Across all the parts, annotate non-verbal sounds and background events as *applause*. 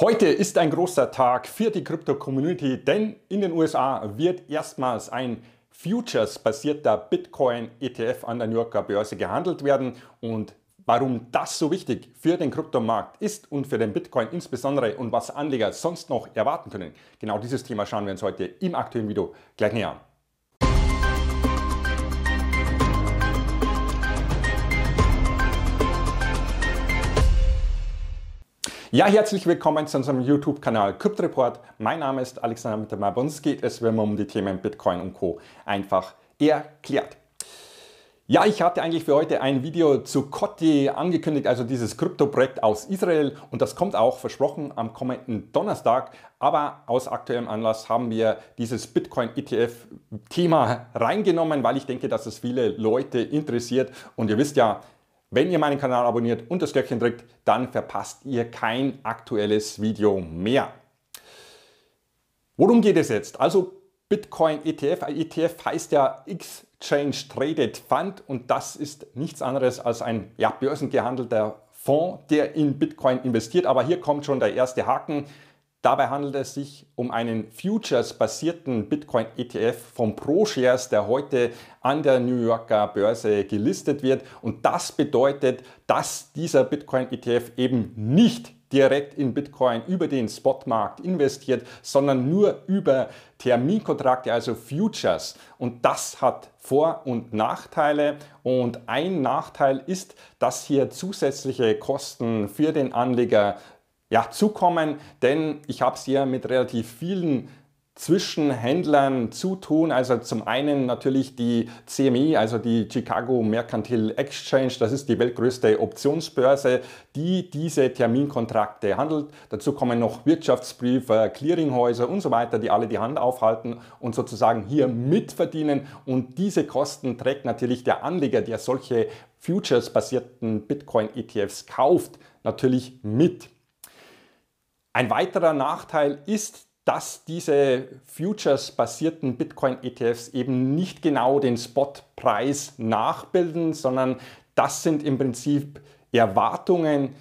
Heute ist ein großer Tag für die Krypto-Community, denn in den USA wird erstmals ein Futures-basierter Bitcoin-ETF an der New Yorker Börse gehandelt werden und Warum das so wichtig für den Kryptomarkt ist und für den Bitcoin insbesondere und was Anleger sonst noch erwarten können, genau dieses Thema schauen wir uns heute im aktuellen Video gleich näher an. Ja, herzlich willkommen zu unserem YouTube-Kanal Crypt Mein Name ist Alexander Mittermeier. Bei uns geht es, wenn man um die Themen Bitcoin und Co. einfach erklärt. Ja, ich hatte eigentlich für heute ein Video zu Kotti angekündigt, also dieses Krypto-Projekt aus Israel und das kommt auch versprochen am kommenden Donnerstag. Aber aus aktuellem Anlass haben wir dieses Bitcoin-ETF-Thema reingenommen, weil ich denke, dass es viele Leute interessiert und ihr wisst ja, wenn ihr meinen Kanal abonniert und das Glöckchen drückt, dann verpasst ihr kein aktuelles Video mehr. Worum geht es jetzt? Also Bitcoin ETF. Äh, ETF heißt ja Exchange Traded Fund und das ist nichts anderes als ein ja, börsengehandelter Fonds, der in Bitcoin investiert. Aber hier kommt schon der erste Haken. Dabei handelt es sich um einen futures-basierten Bitcoin-ETF vom ProShares, der heute an der New Yorker Börse gelistet wird. Und das bedeutet, dass dieser Bitcoin-ETF eben nicht direkt in Bitcoin über den Spotmarkt investiert, sondern nur über Terminkontrakte, also Futures. Und das hat Vor- und Nachteile. Und ein Nachteil ist, dass hier zusätzliche Kosten für den Anleger ja, zukommen, denn ich habe es hier mit relativ vielen Zwischenhändlern zu tun. Also zum einen natürlich die CME, also die Chicago Mercantile Exchange, das ist die weltgrößte Optionsbörse, die diese Terminkontrakte handelt. Dazu kommen noch Wirtschaftsprüfer, Clearinghäuser und so weiter, die alle die Hand aufhalten und sozusagen hier mitverdienen. Und diese Kosten trägt natürlich der Anleger, der solche futures-basierten Bitcoin-ETFs kauft, natürlich mit. Ein weiterer Nachteil ist, dass diese futures-basierten Bitcoin-ETFs eben nicht genau den Spot-Preis nachbilden, sondern das sind im Prinzip Erwartungen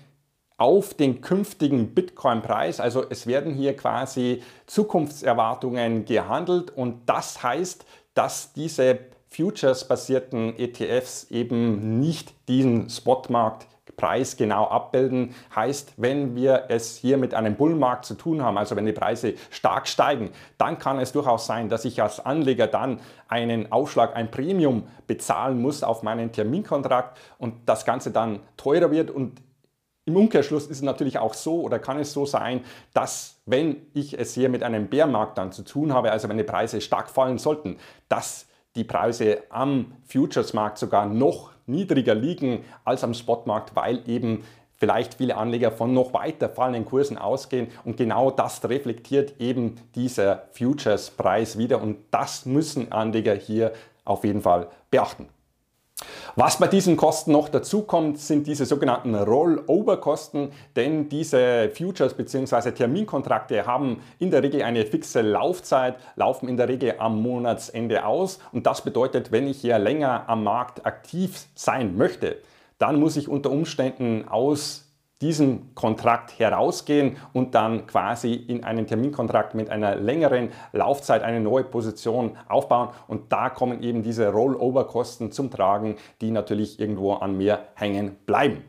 auf den künftigen Bitcoin-Preis. Also es werden hier quasi Zukunftserwartungen gehandelt und das heißt, dass diese futures-basierten ETFs eben nicht diesen Spotmarkt preisgenau abbilden. Heißt, wenn wir es hier mit einem Bullmarkt zu tun haben, also wenn die Preise stark steigen, dann kann es durchaus sein, dass ich als Anleger dann einen Aufschlag, ein Premium bezahlen muss auf meinen Terminkontrakt und das Ganze dann teurer wird und im Umkehrschluss ist es natürlich auch so oder kann es so sein, dass wenn ich es hier mit einem Bärmarkt dann zu tun habe, also wenn die Preise stark fallen sollten, dass die Preise am Futures-Markt sogar noch niedriger liegen als am Spotmarkt, weil eben vielleicht viele Anleger von noch weiter fallenden Kursen ausgehen und genau das reflektiert eben dieser Futures-Preis wieder und das müssen Anleger hier auf jeden Fall beachten. Was bei diesen Kosten noch dazu kommt, sind diese sogenannten Rollover-Kosten, denn diese Futures bzw. Terminkontrakte haben in der Regel eine fixe Laufzeit, laufen in der Regel am Monatsende aus und das bedeutet, wenn ich hier länger am Markt aktiv sein möchte, dann muss ich unter Umständen aus diesem Kontrakt herausgehen und dann quasi in einen Terminkontrakt mit einer längeren Laufzeit eine neue Position aufbauen. Und da kommen eben diese Rollover-Kosten zum Tragen, die natürlich irgendwo an mir hängen bleiben.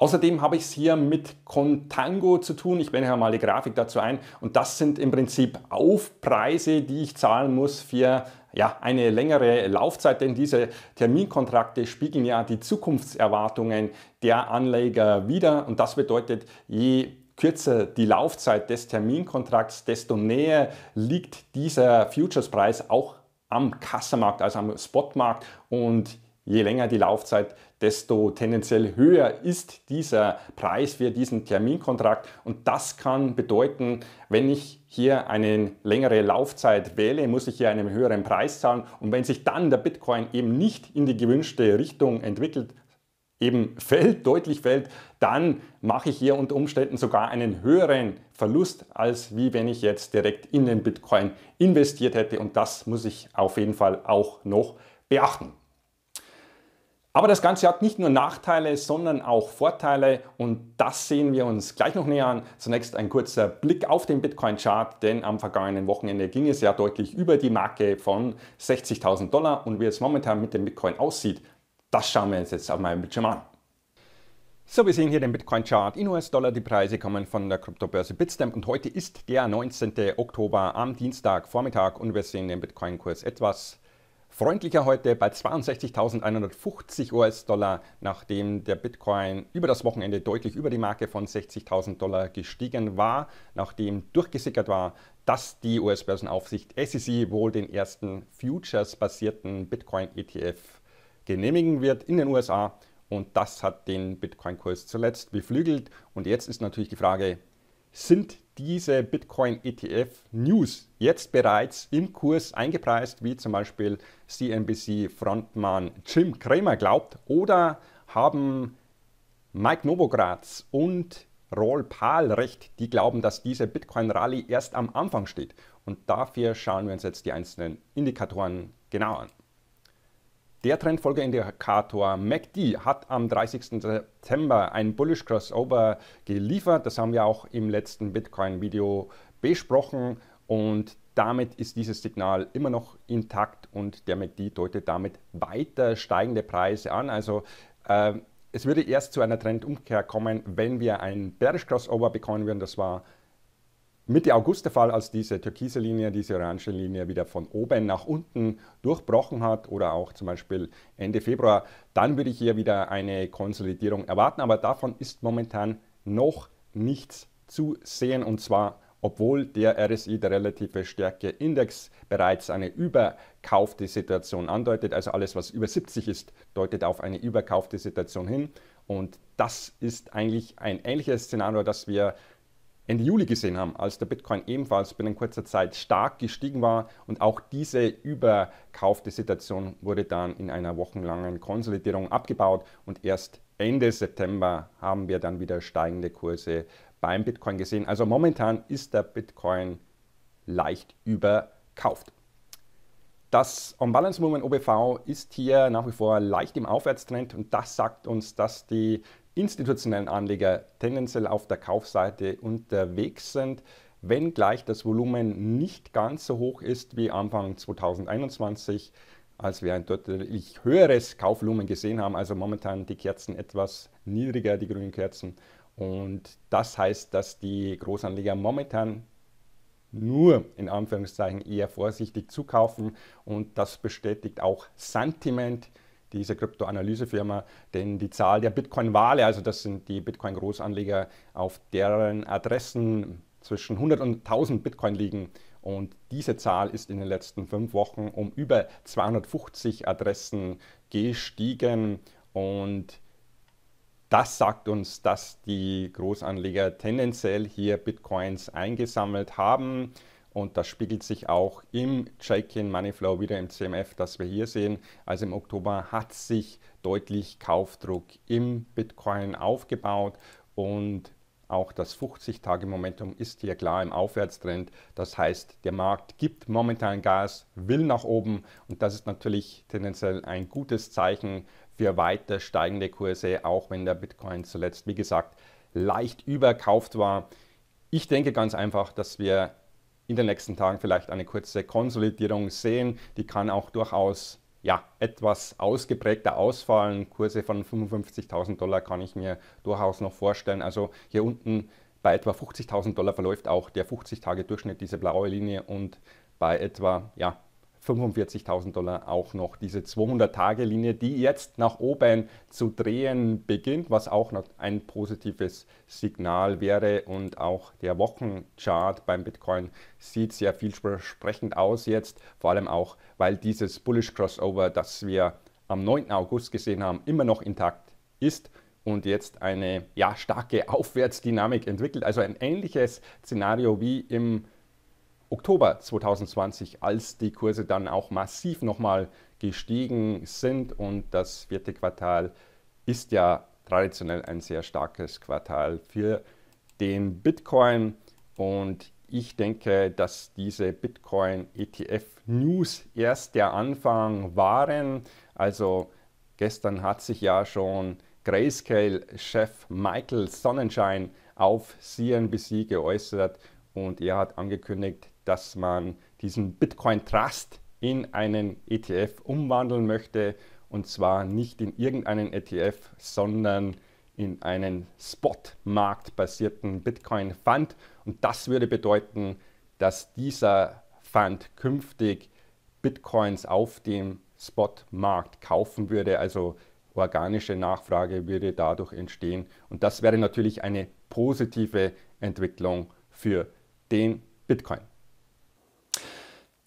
Außerdem habe ich es hier mit Contango zu tun. Ich blende ja mal die Grafik dazu ein. Und das sind im Prinzip Aufpreise, die ich zahlen muss für ja, eine längere Laufzeit, denn diese Terminkontrakte spiegeln ja die Zukunftserwartungen der Anleger wider und das bedeutet, je kürzer die Laufzeit des Terminkontrakts, desto näher liegt dieser Futures-Preis auch am Kassamarkt, also am Spotmarkt und je länger die Laufzeit, desto tendenziell höher ist dieser Preis für diesen Terminkontrakt. Und das kann bedeuten, wenn ich hier eine längere Laufzeit wähle, muss ich hier einen höheren Preis zahlen. Und wenn sich dann der Bitcoin eben nicht in die gewünschte Richtung entwickelt, eben fällt, *laughs* deutlich fällt, dann mache ich hier unter Umständen sogar einen höheren Verlust, als wie wenn ich jetzt direkt in den Bitcoin investiert hätte. Und das muss ich auf jeden Fall auch noch beachten. Aber das Ganze hat nicht nur Nachteile, sondern auch Vorteile und das sehen wir uns gleich noch näher an. Zunächst ein kurzer Blick auf den Bitcoin-Chart, denn am vergangenen Wochenende ging es ja deutlich über die Marke von 60.000 Dollar und wie es momentan mit dem Bitcoin aussieht, das schauen wir uns jetzt auf meinem Bildschirm an. So, wir sehen hier den Bitcoin-Chart in US-Dollar. Die Preise kommen von der Kryptobörse Bitstamp und heute ist der 19. Oktober am Dienstagvormittag und wir sehen den Bitcoin-Kurs etwas Freundlicher heute bei 62.150 US-Dollar, nachdem der Bitcoin über das Wochenende deutlich über die Marke von 60.000 Dollar gestiegen war, nachdem durchgesickert war, dass die US-Börsenaufsicht SEC wohl den ersten Futures-basierten Bitcoin-ETF genehmigen wird in den USA. Und das hat den Bitcoin-Kurs zuletzt beflügelt. Und jetzt ist natürlich die Frage, sind diese Bitcoin-ETF-News jetzt bereits im Kurs eingepreist, wie zum Beispiel CNBC-Frontmann Jim Cramer glaubt, oder haben Mike Novogratz und Roll Pahl recht, die glauben, dass diese Bitcoin-Rallye erst am Anfang steht. Und dafür schauen wir uns jetzt die einzelnen Indikatoren genau an. Der Trendfolgeindikator MACD hat am 30. September ein Bullish Crossover geliefert. Das haben wir auch im letzten Bitcoin-Video besprochen und damit ist dieses Signal immer noch intakt und der MACD deutet damit weiter steigende Preise an. Also äh, es würde erst zu einer Trendumkehr kommen, wenn wir ein Bearish Crossover bekommen würden. Das war Mitte August der Fall, als diese türkise Linie, diese orange Linie wieder von oben nach unten durchbrochen hat oder auch zum Beispiel Ende Februar, dann würde ich hier wieder eine Konsolidierung erwarten, aber davon ist momentan noch nichts zu sehen und zwar obwohl der RSI, der relative Stärkeindex, bereits eine überkaufte Situation andeutet. Also alles, was über 70 ist, deutet auf eine überkaufte Situation hin. Und das ist eigentlich ein ähnliches Szenario, das wir Ende Juli gesehen haben, als der Bitcoin ebenfalls binnen kurzer Zeit stark gestiegen war und auch diese überkaufte Situation wurde dann in einer wochenlangen Konsolidierung abgebaut und erst Ende September haben wir dann wieder steigende Kurse beim Bitcoin gesehen. Also momentan ist der Bitcoin leicht überkauft. Das On-Balance-Movement OBV ist hier nach wie vor leicht im Aufwärtstrend und das sagt uns, dass die institutionellen Anleger tendenziell auf der Kaufseite unterwegs sind, wenngleich das Volumen nicht ganz so hoch ist wie Anfang 2021, als wir ein deutlich höheres Kaufvolumen gesehen haben. Also momentan die Kerzen etwas niedriger, die grünen Kerzen. Und das heißt, dass die Großanleger momentan nur in Anführungszeichen eher vorsichtig zukaufen und das bestätigt auch Sentiment, diese Kryptoanalysefirma, denn die Zahl der Bitcoin-Wale, also das sind die Bitcoin-Großanleger, auf deren Adressen zwischen 100 und 1000 Bitcoin liegen. Und diese Zahl ist in den letzten fünf Wochen um über 250 Adressen gestiegen. Und das sagt uns, dass die Großanleger tendenziell hier Bitcoins eingesammelt haben. Und das spiegelt sich auch im Check-in Moneyflow wieder im CMF, das wir hier sehen. Also im Oktober hat sich deutlich Kaufdruck im Bitcoin aufgebaut und auch das 50-Tage-Momentum ist hier klar im Aufwärtstrend. Das heißt, der Markt gibt momentan Gas, will nach oben und das ist natürlich tendenziell ein gutes Zeichen für weiter steigende Kurse, auch wenn der Bitcoin zuletzt, wie gesagt, leicht überkauft war. Ich denke ganz einfach, dass wir in den nächsten Tagen vielleicht eine kurze Konsolidierung sehen. Die kann auch durchaus ja, etwas ausgeprägter ausfallen. Kurse von 55.000 Dollar kann ich mir durchaus noch vorstellen. Also hier unten bei etwa 50.000 Dollar verläuft auch der 50-Tage-Durchschnitt, diese blaue Linie, und bei etwa ja, 45.000 Dollar auch noch diese 200-Tage-Linie, die jetzt nach oben zu drehen beginnt, was auch noch ein positives Signal wäre. Und auch der Wochenchart beim Bitcoin sieht sehr vielversprechend aus jetzt, vor allem auch, weil dieses Bullish Crossover, das wir am 9. August gesehen haben, immer noch intakt ist und jetzt eine ja, starke *laughs* Aufwärtsdynamik entwickelt. Also ein ähnliches Szenario wie im Oktober 2020, als die Kurse dann auch massiv nochmal gestiegen sind. Und das vierte Quartal ist ja traditionell ein sehr starkes Quartal für den Bitcoin. Und ich denke, dass diese Bitcoin-ETF-News erst der Anfang waren. Also gestern hat sich ja schon Grayscale-Chef Michael Sonnenschein auf CNBC geäußert und er hat angekündigt, dass man diesen Bitcoin Trust in einen ETF umwandeln möchte und zwar nicht in irgendeinen ETF, sondern in einen Spot-Markt-basierten Bitcoin Fund und das würde bedeuten, dass dieser Fund künftig Bitcoins auf dem Spotmarkt kaufen würde, also organische Nachfrage würde dadurch entstehen und das wäre natürlich eine positive Entwicklung für den Bitcoin.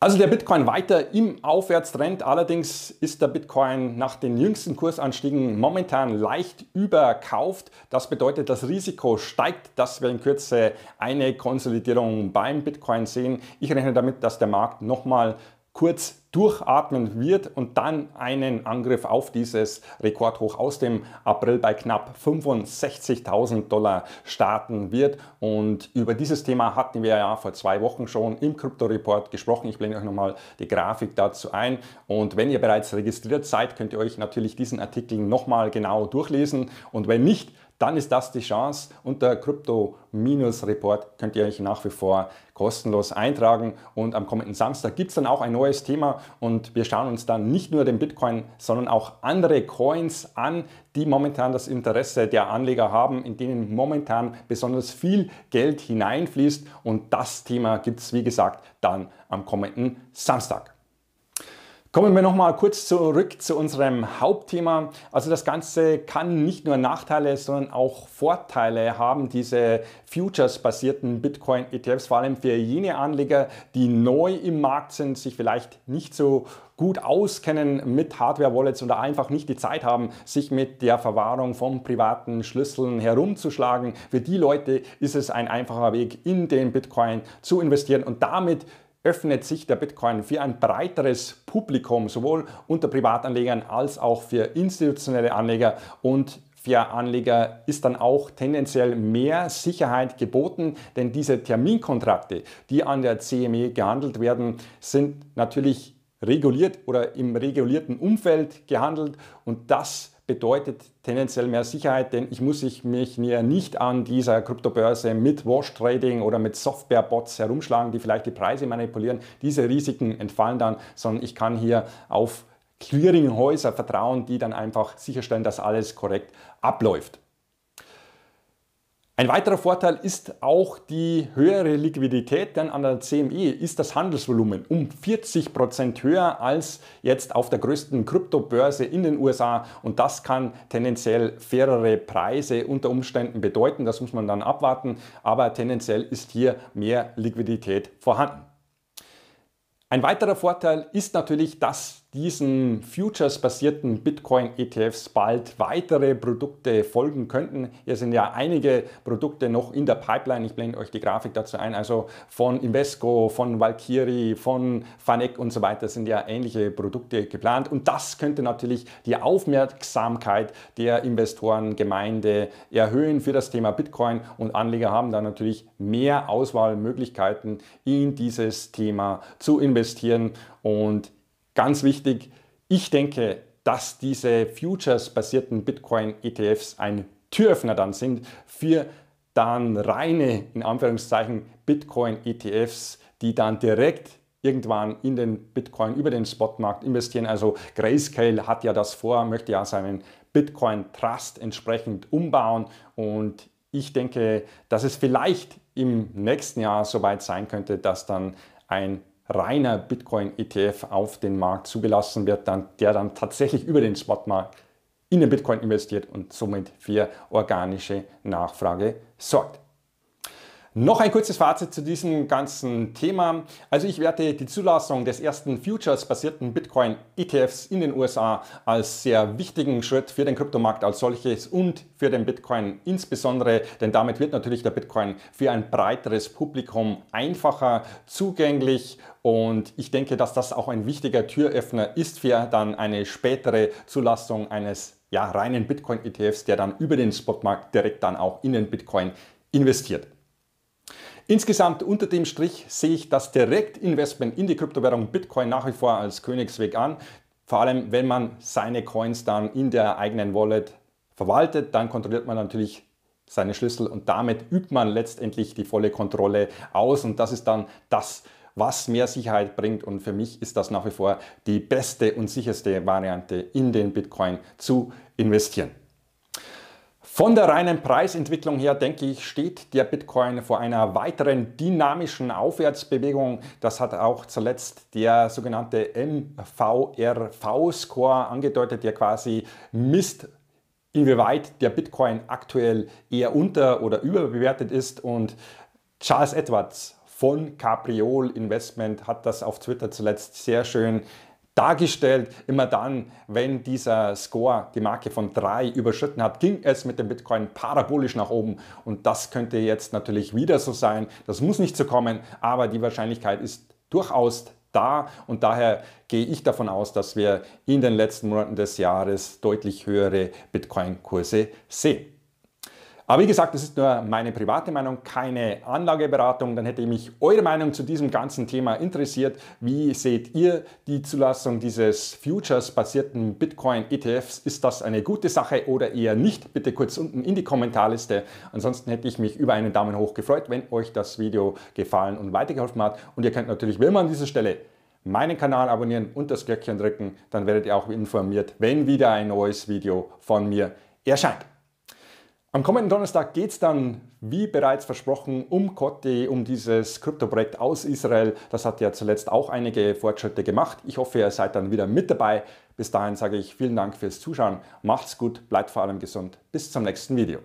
Also der Bitcoin weiter im Aufwärtstrend, allerdings ist der Bitcoin nach den jüngsten Kursanstiegen momentan leicht überkauft. Das bedeutet, das Risiko steigt, dass wir in Kürze eine Konsolidierung beim Bitcoin sehen. Ich rechne damit, dass der Markt nochmal kurz durchatmen wird und dann einen Angriff auf dieses Rekordhoch aus dem April bei knapp 65.000 Dollar starten wird. Und über dieses Thema hatten wir ja vor zwei Wochen schon im Crypto Report gesprochen. Ich blende euch nochmal die Grafik dazu ein. Und wenn ihr bereits registriert seid, könnt ihr euch natürlich diesen Artikel nochmal genau durchlesen. Und wenn nicht, dann ist das die Chance. Unter Crypto-Report könnt ihr euch nach wie vor kostenlos eintragen. Und am kommenden Samstag gibt es dann auch ein neues Thema und wir schauen uns dann nicht nur den Bitcoin, sondern auch andere Coins an, die momentan das Interesse der Anleger haben, in denen momentan besonders viel Geld hineinfließt. Und das Thema gibt es, wie gesagt, dann am kommenden Samstag. Kommen wir nochmal kurz zurück zu unserem Hauptthema. Also das Ganze kann nicht nur Nachteile, sondern auch Vorteile haben, diese Futures-basierten Bitcoin-ETFs, vor allem für jene Anleger, die neu im Markt sind, sich vielleicht nicht so gut auskennen mit Hardware-Wallets oder einfach nicht die Zeit haben, sich mit der Verwahrung von privaten Schlüsseln herumzuschlagen. Für die Leute ist es ein einfacher Weg, in den Bitcoin zu investieren und damit öffnet sich der Bitcoin für ein breiteres Publikum, sowohl unter Privatanlegern als auch für institutionelle Anleger und für Anleger ist dann auch tendenziell mehr Sicherheit geboten, denn diese Terminkontrakte, die an der CME gehandelt werden, sind natürlich reguliert oder im regulierten Umfeld gehandelt und das bedeutet tendenziell mehr Sicherheit, denn ich muss mich nicht an dieser Kryptobörse mit Wash-Trading oder mit Software-Bots herumschlagen, die vielleicht die Preise manipulieren. Diese Risiken entfallen dann, sondern ich kann hier auf Clearinghäuser vertrauen, die dann einfach sicherstellen, dass alles korrekt abläuft. Ein weiterer Vorteil ist auch die höhere Liquidität, denn an der CME ist das Handelsvolumen um 40% Prozent höher als jetzt auf der größten Kryptobörse in den USA und das kann tendenziell fairere Preise unter Umständen bedeuten, das muss man dann abwarten, aber tendenziell ist hier mehr Liquidität vorhanden. Ein weiterer Vorteil ist natürlich, dass diesen futures-basierten Bitcoin-ETFs bald weitere Produkte folgen könnten. Hier sind ja einige Produkte noch in der Pipeline. Ich blende euch die Grafik dazu ein. Also von Invesco, von Valkyrie, von Fanec und so weiter sind ja ähnliche Produkte geplant. Und das könnte natürlich die Aufmerksamkeit der Investorengemeinde erhöhen für das Thema Bitcoin. Und Anleger haben dann natürlich mehr Auswahlmöglichkeiten in dieses Thema zu investieren. Und Ganz wichtig, ich denke, dass diese Futures-basierten Bitcoin-ETFs ein Türöffner dann sind für dann reine, in Anführungszeichen, Bitcoin-ETFs, die dann direkt irgendwann in den Bitcoin über den Spotmarkt investieren. Also Grayscale hat ja das vor, möchte ja seinen Bitcoin Trust entsprechend umbauen und ich denke, dass es vielleicht im nächsten Jahr soweit sein könnte, dass dann ein reiner Bitcoin-ETF auf den Markt zugelassen wird, dann, der dann tatsächlich über den Spotmarkt in den Bitcoin investiert und somit für organische Nachfrage sorgt. Noch ein kurzes Fazit zu diesem ganzen Thema. Also ich werte die Zulassung des ersten Futures-basierten Bitcoin-ETFs in den USA als sehr wichtigen Schritt für den Kryptomarkt als solches und für den Bitcoin insbesondere, denn damit wird natürlich der Bitcoin für ein breiteres Publikum einfacher zugänglich und ich denke, dass das auch ein wichtiger Türöffner ist für dann eine spätere Zulassung eines ja, reinen Bitcoin-ETFs, der dann über den Spotmarkt direkt dann auch in den Bitcoin investiert. Insgesamt unter dem Strich sehe ich das Direktinvestment in die Kryptowährung Bitcoin nach wie vor als Königsweg an. Vor allem, wenn man seine Coins dann in der eigenen Wallet verwaltet, dann kontrolliert man natürlich seine Schlüssel und damit übt man letztendlich die volle Kontrolle aus und das ist dann das, was mehr Sicherheit bringt und für mich ist das nach wie vor die beste und sicherste Variante in den Bitcoin zu investieren. Von der reinen Preisentwicklung her, denke ich, steht der Bitcoin vor einer weiteren dynamischen Aufwärtsbewegung. Das hat auch zuletzt der sogenannte MVRV-Score angedeutet, der quasi misst, inwieweit der Bitcoin aktuell eher unter- oder überbewertet ist. Und Charles Edwards von Capriol Investment hat das auf Twitter zuletzt sehr schön dargestellt. Immer dann, wenn dieser Score die Marke von 3 überschritten hat, ging es mit dem Bitcoin parabolisch nach oben. Und das könnte jetzt natürlich wieder so sein. Das muss nicht so kommen, aber die Wahrscheinlichkeit ist durchaus da. Und daher gehe ich davon aus, dass wir in den letzten Monaten des Jahres deutlich höhere Bitcoin-Kurse sehen. Aber wie gesagt, das ist nur meine private Meinung, keine Anlageberatung. Dann hätte mich eure Meinung zu diesem ganzen Thema interessiert. Wie seht ihr die Zulassung dieses Futures-basierten Bitcoin-ETFs? Ist das eine gute Sache oder eher nicht? Bitte kurz unten in die Kommentarliste. Ansonsten hätte ich mich über einen Daumen hoch gefreut, wenn euch das Video gefallen und weitergeholfen hat. Und ihr könnt natürlich, wenn man an dieser Stelle meinen Kanal abonnieren und das Glöckchen drücken, dann werdet ihr auch informiert, wenn wieder ein neues Video von mir erscheint. Am kommenden Donnerstag geht es dann, wie bereits versprochen, um Kotti, um dieses Kryptoprojekt aus Israel. Das hat ja zuletzt auch einige Fortschritte gemacht. Ich hoffe, ihr seid dann wieder mit dabei. Bis dahin sage ich vielen Dank fürs Zuschauen. Macht's gut, bleibt vor allem gesund. Bis zum nächsten Video.